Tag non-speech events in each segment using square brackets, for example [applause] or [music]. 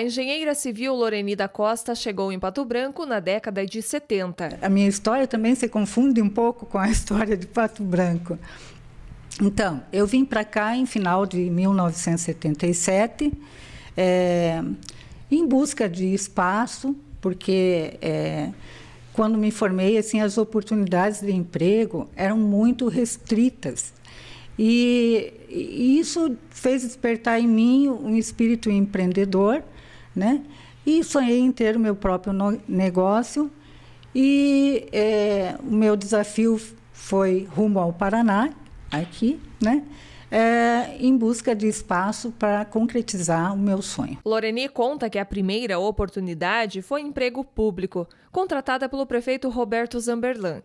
A engenheira civil Loreni da Costa chegou em Pato Branco na década de 70. A minha história também se confunde um pouco com a [laughs] história de Pato Branco. Então, eu vim para cá em final de 1977, é, eh, em busca de espaço, porque é, quando me formei, assim, as oportunidades de emprego eram muito restritas. e isso fez despertar em mim um espírito empreendedor né? E sonhei em ter o meu próprio negócio e é, o meu desafio foi rumo ao Paraná, aqui, né? É, em busca de espaço para concretizar o meu sonho. Loreni conta que a primeira oportunidade foi emprego público, contratada pelo prefeito Roberto Zamberlan.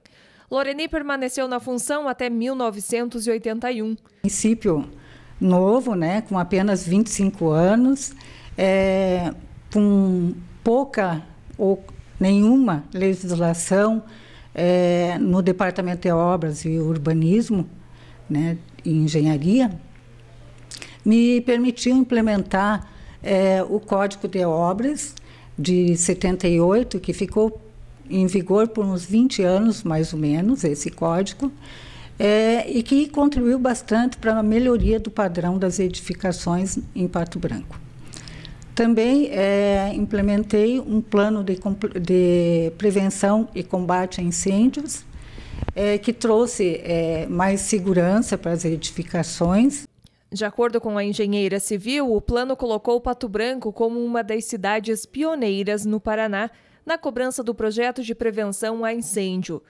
Loreni permaneceu na função até 1981. Município novo, né, com apenas 25 anos, é, com pouca ou nenhuma legislação é, no Departamento de Obras e Urbanismo, né, e Engenharia, me permitiu implementar é, o Código de Obras de 78, que ficou em vigor por uns 20 anos, mais ou menos, esse código, é, e que contribuiu bastante para a melhoria do padrão das edificações em Pato Branco. Também é, implementei um plano de, de, prevenção e combate a incêndios, é, que trouxe é, mais segurança para as edificações. De acordo com a engenheira civil, o plano colocou Pato Branco como uma das cidades pioneiras no Paraná na cobrança do projeto de prevenção a incêndio.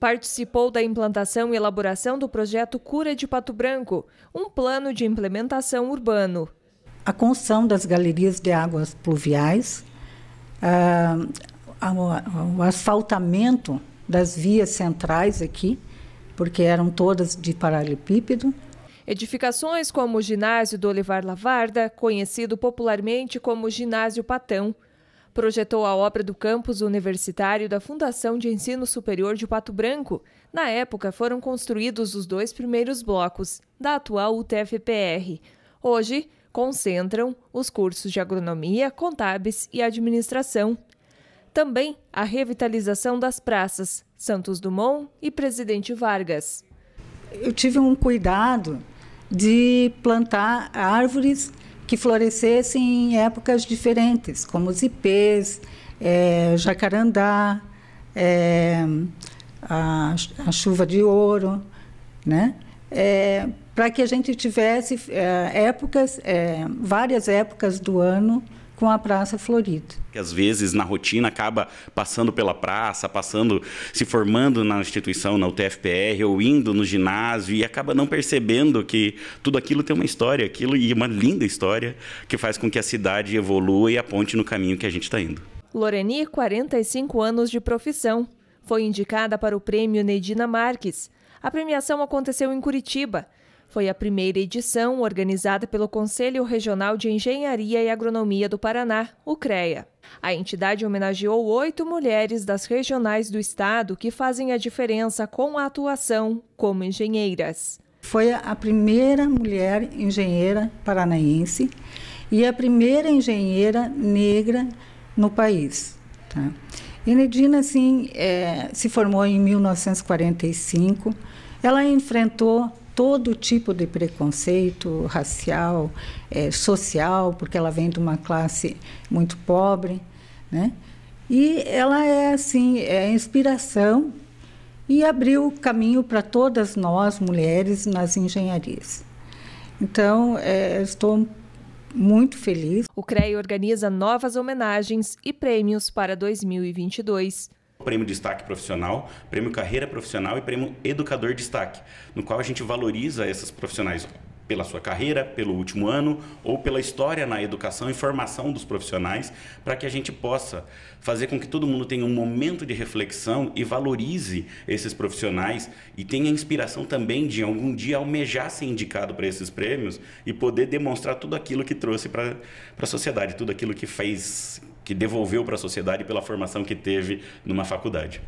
Participou da implantação e elaboração do projeto Cura de Pato Branco, um plano de implementação urbano a construção das galerias de águas pluviais, a, ah, o asfaltamento das vias centrais aqui, porque eram todas de paralelepípedo. Edificações como o ginásio do Olivar Lavarda, conhecido popularmente como Ginásio Patão, projetou a obra do campus universitário da Fundação de Ensino Superior de Pato Branco. Na época, foram construídos os dois primeiros blocos da atual UTFPR. Hoje, concentram os cursos de agronomia, contábeis e administração. Também a revitalização das praças Santos Dumont e Presidente Vargas. Eu tive um cuidado de plantar árvores que florescessem em épocas diferentes, como os ipês, é, jacarandá, é, a, a, chuva de ouro, né? é, para que a gente tivesse é, épocas, é, várias épocas do ano com a Praça Florida. Que às vezes na rotina acaba passando pela praça, passando, se formando na instituição, na UTFPR, ou indo no ginásio e acaba não percebendo que tudo aquilo tem uma história, aquilo e uma linda história que faz com que a cidade evolua e aponte no caminho que a gente está indo. Loreni, 45 anos de profissão, foi indicada para o prêmio Nedina Marques. A premiação aconteceu em Curitiba. Foi a primeira edição organizada pelo Conselho Regional de Engenharia e Agronomia do Paraná, o CREA. A entidade homenageou oito mulheres das regionais do estado que fazem a diferença com a atuação como engenheiras. Foi a primeira mulher engenheira paranaense e a primeira engenheira negra no país. Tá? Enedina, assim, é, se formou em 1945. Ela enfrentou todo tipo de preconceito racial, é, social, porque ela vem de uma classe muito pobre, né? E ela é assim, é inspiração e abriu caminho para todas nós mulheres nas engenharias. Então, é, estou muito feliz. O CREI organiza novas homenagens e prêmios para 2022. Prêmio Destaque Profissional, Prêmio Carreira Profissional e Prêmio Educador Destaque, no qual a gente valoriza esses profissionais pela sua carreira, pelo último ano ou pela história na educação e formação dos profissionais, para que a gente possa fazer com que todo mundo tenha um momento de reflexão e valorize esses profissionais e tenha inspiração também de algum dia almejar ser indicado para esses prêmios e poder demonstrar tudo aquilo que trouxe para a sociedade, tudo aquilo que fez, que devolveu para a sociedade pela formação que teve numa faculdade.